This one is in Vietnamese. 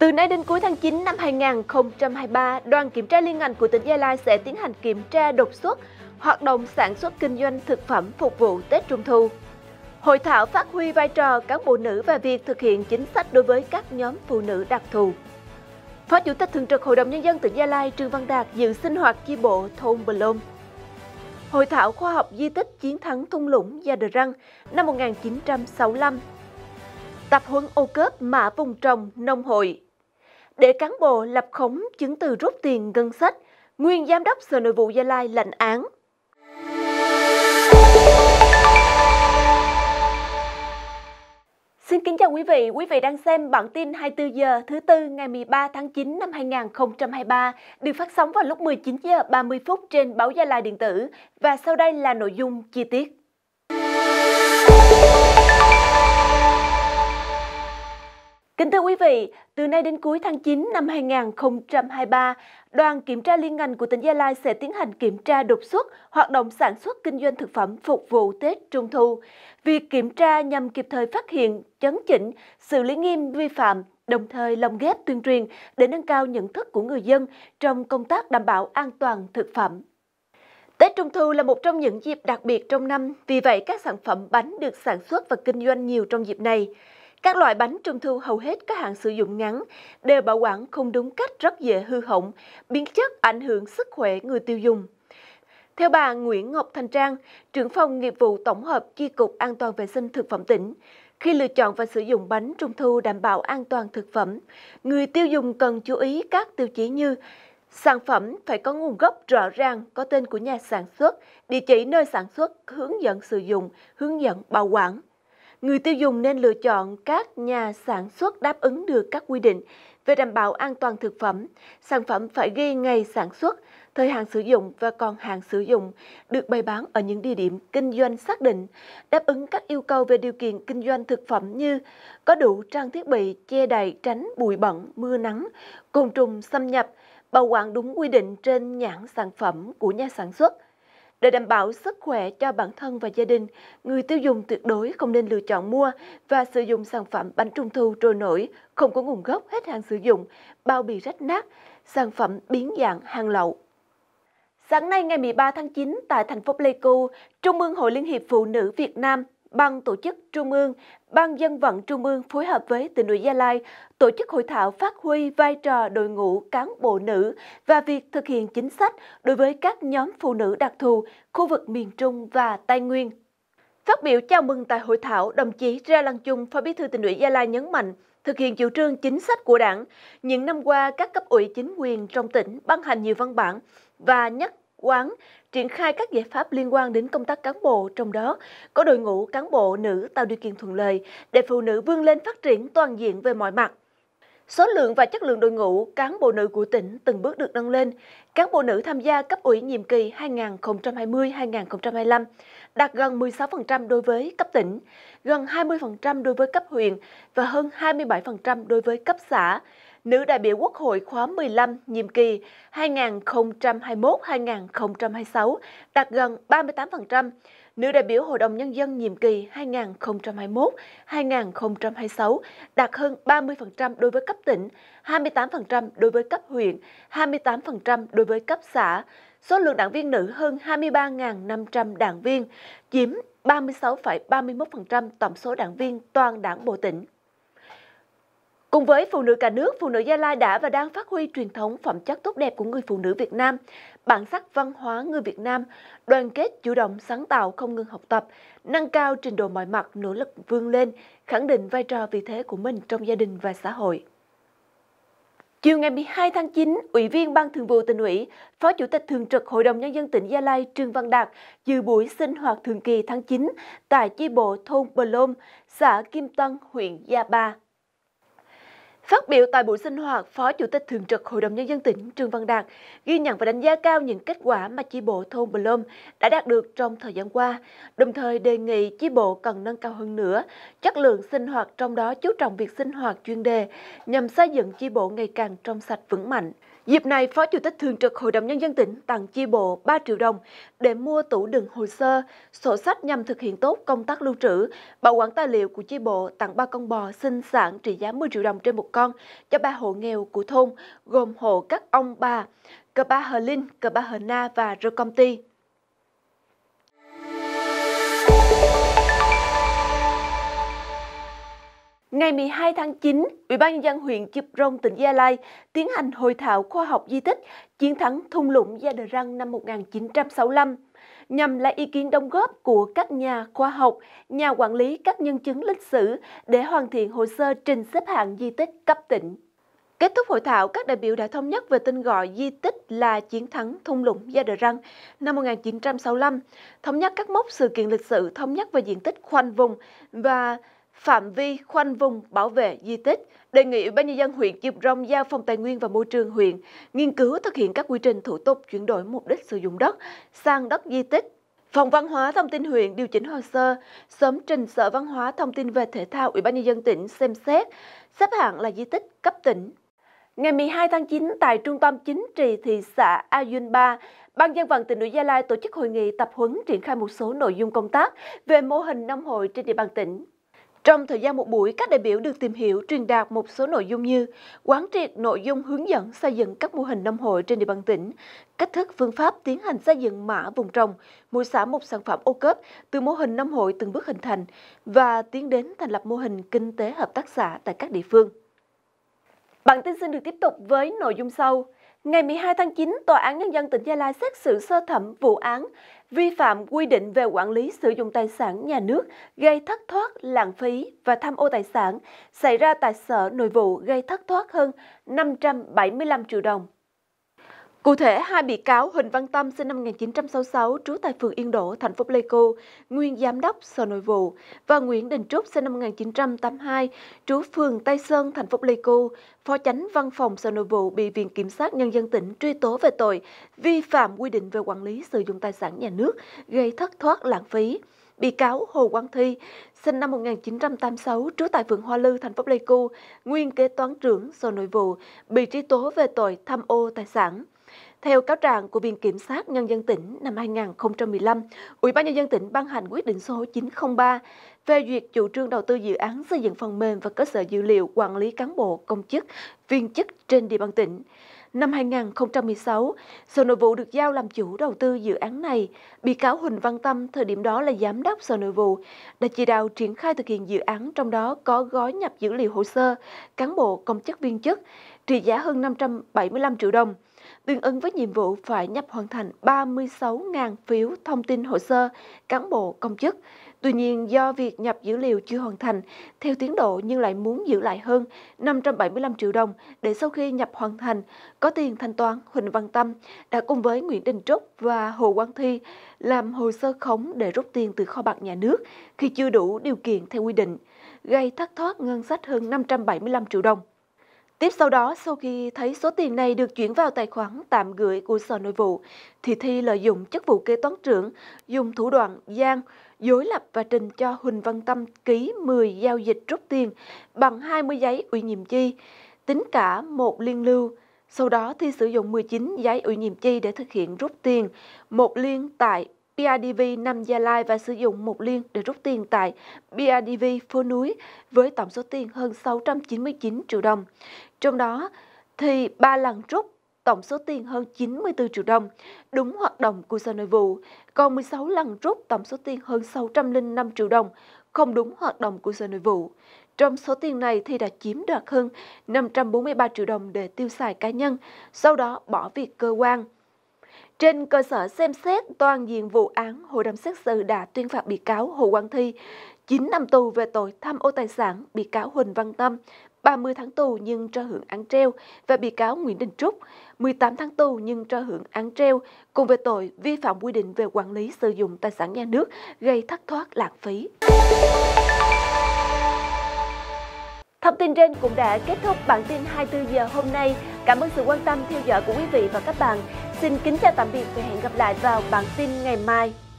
Từ nay đến cuối tháng 9 năm 2023, đoàn kiểm tra liên ngành của tỉnh Gia Lai sẽ tiến hành kiểm tra đột xuất hoạt động sản xuất kinh doanh thực phẩm phục vụ Tết Trung thu. Hội thảo phát huy vai trò cán bộ nữ và việc thực hiện chính sách đối với các nhóm phụ nữ đặc thù. Phó Chủ tịch Thường trực Hội đồng Nhân dân tỉnh Gia Lai Trương Văn Đạt dự sinh hoạt chi bộ thôn Bờ Lôm. Hội thảo khoa học di tích chiến thắng thung lũng Gia Đờ Răng năm 1965. Tập huấn ô cớp mã vùng trồng nông hội để cán bộ lập khống chứng từ rút tiền ngân sách, nguyên giám đốc Sở Nội vụ Gia Lai lệnh án. Xin kính chào quý vị, quý vị đang xem bản tin 24 giờ thứ tư ngày 13 tháng 9 năm 2023 được phát sóng vào lúc 19 giờ 30 phút trên báo Gia Lai điện tử và sau đây là nội dung chi tiết. Kính thưa quý vị, từ nay đến cuối tháng 9 năm 2023, đoàn kiểm tra liên ngành của tỉnh Gia Lai sẽ tiến hành kiểm tra đột xuất hoạt động sản xuất kinh doanh thực phẩm phục vụ Tết Trung thu. Việc kiểm tra nhằm kịp thời phát hiện, chấn chỉnh, xử lý nghiêm vi phạm, đồng thời lồng ghép tuyên truyền để nâng cao nhận thức của người dân trong công tác đảm bảo an toàn thực phẩm. Tết Trung Thu là một trong những dịp đặc biệt trong năm, vì vậy các sản phẩm bánh được sản xuất và kinh doanh nhiều trong dịp này. Các loại bánh trung thu hầu hết các hạn sử dụng ngắn đều bảo quản không đúng cách rất dễ hư hỏng, biến chất ảnh hưởng sức khỏe người tiêu dùng. Theo bà Nguyễn Ngọc Thành Trang, trưởng phòng nghiệp vụ tổng hợp Chi cục An toàn vệ sinh thực phẩm tỉnh, khi lựa chọn và sử dụng bánh trung thu đảm bảo an toàn thực phẩm, người tiêu dùng cần chú ý các tiêu chí như Sản phẩm phải có nguồn gốc rõ ràng, có tên của nhà sản xuất, địa chỉ nơi sản xuất, hướng dẫn sử dụng, hướng dẫn bảo quản người tiêu dùng nên lựa chọn các nhà sản xuất đáp ứng được các quy định về đảm bảo an toàn thực phẩm. Sản phẩm phải ghi ngày sản xuất, thời hạn sử dụng và còn hạn sử dụng, được bày bán ở những địa điểm kinh doanh xác định, đáp ứng các yêu cầu về điều kiện kinh doanh thực phẩm như có đủ trang thiết bị che đậy tránh bụi bẩn, mưa nắng, côn trùng xâm nhập, bảo quản đúng quy định trên nhãn sản phẩm của nhà sản xuất – để đảm bảo sức khỏe cho bản thân và gia đình, người tiêu dùng tuyệt đối không nên lựa chọn mua và sử dụng sản phẩm bánh trung thu trôi nổi, không có nguồn gốc hết hàng sử dụng, bao bì rách nát, sản phẩm biến dạng hàng lậu. Sáng nay ngày 13 tháng 9 tại thành phố Pleiku, Trung ương Hội Liên hiệp Phụ nữ Việt Nam Ban tổ chức Trung ương, Ban dân vận Trung ương phối hợp với tỉnh ủy Gia Lai tổ chức hội thảo phát huy vai trò đội ngũ cán bộ nữ và việc thực hiện chính sách đối với các nhóm phụ nữ đặc thù khu vực miền Trung và Tây Nguyên. Phát biểu chào mừng tại hội thảo, đồng chí Ra Lăng Chung, Phó Bí thư tỉnh ủy Gia Lai nhấn mạnh, thực hiện chủ trương chính sách của đảng, những năm qua các cấp ủy chính quyền trong tỉnh ban hành nhiều văn bản và nhắc quán triển khai các giải pháp liên quan đến công tác cán bộ, trong đó có đội ngũ cán bộ nữ tạo điều kiện thuận lợi để phụ nữ vươn lên phát triển toàn diện về mọi mặt. Số lượng và chất lượng đội ngũ cán bộ nữ của tỉnh từng bước được nâng lên. Cán bộ nữ tham gia cấp ủy nhiệm kỳ 2020-2025 đạt gần 16% đối với cấp tỉnh, gần 20% đối với cấp huyện và hơn 27% đối với cấp xã nữ đại biểu Quốc hội khóa 15 nhiệm kỳ 2021-2026 đạt gần 38%, nữ đại biểu Hội đồng Nhân dân nhiệm kỳ 2021-2026 đạt hơn 30% đối với cấp tỉnh, 28% đối với cấp huyện, 28% đối với cấp xã. Số lượng đảng viên nữ hơn 23.500 đảng viên, chiếm 36,31% tổng số đảng viên toàn đảng bộ tỉnh. Cùng với phụ nữ cả nước, phụ nữ Gia Lai đã và đang phát huy truyền thống phẩm chất tốt đẹp của người phụ nữ Việt Nam, bản sắc văn hóa người Việt Nam, đoàn kết chủ động sáng tạo không ngừng học tập, nâng cao trình độ mọi mặt, nỗ lực vươn lên, khẳng định vai trò vị thế của mình trong gia đình và xã hội. Chiều ngày 12 tháng 9, Ủy viên Ban Thường vụ tỉnh ủy, Phó Chủ tịch Thường trực Hội đồng Nhân dân tỉnh Gia Lai Trương Văn Đạt dự buổi sinh hoạt thường kỳ tháng 9 tại chi bộ thôn Bờ Lôm, xã Kim Tân, huyện Gia Ba. Phát biểu tại buổi sinh hoạt, Phó Chủ tịch Thường trực Hội đồng Nhân dân tỉnh Trương Văn Đạt ghi nhận và đánh giá cao những kết quả mà chi bộ thôn Bờ Lôm đã đạt được trong thời gian qua, đồng thời đề nghị chi bộ cần nâng cao hơn nữa chất lượng sinh hoạt trong đó chú trọng việc sinh hoạt chuyên đề nhằm xây dựng chi bộ ngày càng trong sạch vững mạnh. Dịp này, Phó Chủ tịch Thường trực Hội đồng Nhân dân tỉnh tặng chi bộ 3 triệu đồng để mua tủ đựng hồ sơ, sổ sách nhằm thực hiện tốt công tác lưu trữ, bảo quản tài liệu của chi bộ tặng 3 con bò sinh sản trị giá 10 triệu đồng trên một con cho ba hộ nghèo của thôn, gồm hộ các ông bà, Cờ Ba Hờ Linh, Cờ Ba Hờ Na và Rơ Công Ty. Ngày 12 tháng 9, Ủy ban nhân dân huyện Chư Prong, tỉnh Gia Lai tiến hành hội thảo khoa học di tích Chiến thắng thung lũng Gia Đờ Răng năm 1965 nhằm lấy ý kiến đóng góp của các nhà khoa học, nhà quản lý các nhân chứng lịch sử để hoàn thiện hồ sơ trình xếp hạng di tích cấp tỉnh. Kết thúc hội thảo, các đại biểu đã thống nhất về tên gọi di tích là Chiến thắng thung lũng Gia Đờ Răng năm 1965, thống nhất các mốc sự kiện lịch sử, thống nhất về diện tích khoanh vùng và phạm vi khoanh vùng bảo vệ di tích, đề nghị Ủy ban nhân dân huyện Chư Rông giao Phòng Tài nguyên và Môi trường huyện nghiên cứu thực hiện các quy trình thủ tục chuyển đổi mục đích sử dụng đất sang đất di tích. Phòng Văn hóa Thông tin huyện điều chỉnh hồ sơ, sớm trình Sở Văn hóa Thông tin về Thể thao Ủy ban nhân dân tỉnh xem xét, xếp hạng là di tích cấp tỉnh. Ngày 12 tháng 9 tại Trung tâm Chính trị thị xã Ayun Ba, Ban dân vận tỉnh ủy Gia Lai tổ chức hội nghị tập huấn triển khai một số nội dung công tác về mô hình nông hội trên địa bàn tỉnh. Trong thời gian một buổi, các đại biểu được tìm hiểu truyền đạt một số nội dung như quán triệt nội dung hướng dẫn xây dựng các mô hình nông hội trên địa bàn tỉnh, cách thức phương pháp tiến hành xây dựng mã vùng trồng, mỗi xã một sản phẩm ô cớp từ mô hình nông hội từng bước hình thành và tiến đến thành lập mô hình kinh tế hợp tác xã tại các địa phương. Bản tin xin được tiếp tục với nội dung sau. Ngày 12 tháng 9, Tòa án Nhân dân tỉnh Gia Lai xét xử sơ thẩm vụ án vi phạm quy định về quản lý sử dụng tài sản nhà nước gây thất thoát, lãng phí và tham ô tài sản xảy ra tại Sở Nội vụ gây thất thoát hơn 575 triệu đồng. Cụ thể, hai bị cáo Huỳnh Văn Tâm sinh năm 1966, trú tại phường Yên Đỗ, thành phố Pleiku, nguyên giám đốc Sở Nội vụ và Nguyễn Đình Trúc sinh năm 1982, trú phường Tây Sơn, thành phố Pleiku, phó chánh văn phòng Sở Nội vụ bị Viện Kiểm sát Nhân dân tỉnh truy tố về tội vi phạm quy định về quản lý sử dụng tài sản nhà nước gây thất thoát lãng phí. Bị cáo Hồ Quang Thi, sinh năm 1986, trú tại phường Hoa Lư, thành phố Pleiku, nguyên kế toán trưởng Sở Nội vụ, bị truy tố về tội tham ô tài sản. Theo cáo trạng của Viện Kiểm sát Nhân dân tỉnh năm 2015, Ủy ban Nhân dân tỉnh ban hành quyết định số 903 phê duyệt chủ trương đầu tư dự án xây dựng phần mềm và cơ sở dữ liệu quản lý cán bộ, công chức, viên chức trên địa bàn tỉnh. Năm 2016, Sở Nội vụ được giao làm chủ đầu tư dự án này. Bị cáo Huỳnh Văn Tâm, thời điểm đó là giám đốc Sở Nội vụ, đã chỉ đạo triển khai thực hiện dự án trong đó có gói nhập dữ liệu hồ sơ, cán bộ, công chức viên chức, trị giá hơn 575 triệu đồng tương ứng với nhiệm vụ phải nhập hoàn thành 36.000 phiếu thông tin hồ sơ cán bộ công chức. Tuy nhiên, do việc nhập dữ liệu chưa hoàn thành theo tiến độ nhưng lại muốn giữ lại hơn 575 triệu đồng để sau khi nhập hoàn thành có tiền thanh toán, Huỳnh Văn Tâm đã cùng với Nguyễn Đình Trúc và Hồ Quang Thi làm hồ sơ khống để rút tiền từ kho bạc nhà nước khi chưa đủ điều kiện theo quy định, gây thất thoát ngân sách hơn 575 triệu đồng. Tiếp sau đó, sau khi thấy số tiền này được chuyển vào tài khoản tạm gửi của Sở Nội vụ, thì Thi lợi dụng chức vụ kế toán trưởng, dùng thủ đoạn gian, dối lập và trình cho Huỳnh Văn Tâm ký 10 giao dịch rút tiền bằng 20 giấy ủy nhiệm chi, tính cả một liên lưu. Sau đó, Thi sử dụng 19 giấy ủy nhiệm chi để thực hiện rút tiền, một liên tại BIDV Nam Gia Lai và sử dụng một liên để rút tiền tại BIDV Phố Núi với tổng số tiền hơn 699 triệu đồng. Trong đó, thì ba lần rút tổng số tiền hơn 94 triệu đồng, đúng hoạt động của sở nội vụ, còn 16 lần rút tổng số tiền hơn 605 triệu đồng, không đúng hoạt động của sở nội vụ. Trong số tiền này thì đã chiếm đoạt hơn 543 triệu đồng để tiêu xài cá nhân, sau đó bỏ việc cơ quan. Trên cơ sở xem xét toàn diện vụ án, Hội đồng xét xử đã tuyên phạt bị cáo Hồ Quang Thi 9 năm tù về tội tham ô tài sản, bị cáo Huỳnh Văn Tâm 30 tháng tù nhưng cho hưởng án treo và bị cáo Nguyễn Đình Trúc 18 tháng tù nhưng cho hưởng án treo cùng về tội vi phạm quy định về quản lý sử dụng tài sản nhà nước gây thất thoát lãng phí. Thông tin trên cũng đã kết thúc bản tin 24 giờ hôm nay. Cảm ơn sự quan tâm theo dõi của quý vị và các bạn. Xin kính chào tạm biệt và hẹn gặp lại vào bản tin ngày mai.